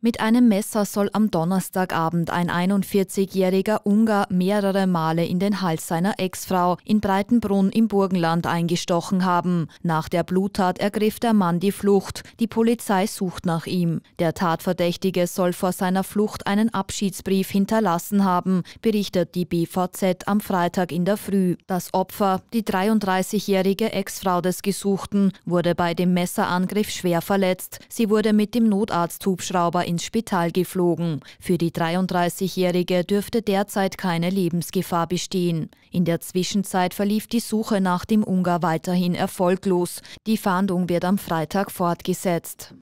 Mit einem Messer soll am Donnerstagabend ein 41-jähriger Ungar mehrere Male in den Hals seiner Ex-Frau in Breitenbrunn im Burgenland eingestochen haben. Nach der Bluttat ergriff der Mann die Flucht. Die Polizei sucht nach ihm. Der Tatverdächtige soll vor seiner Flucht einen Abschiedsbrief hinterlassen haben, berichtet die BVZ am Freitag in der Früh. Das Opfer, die 33-jährige Ex-Frau des Gesuchten, wurde bei dem Messerangriff schwer verletzt. Sie wurde mit dem Notarzthubschrauber ins Spital geflogen. Für die 33-Jährige dürfte derzeit keine Lebensgefahr bestehen. In der Zwischenzeit verlief die Suche nach dem Ungar weiterhin erfolglos. Die Fahndung wird am Freitag fortgesetzt.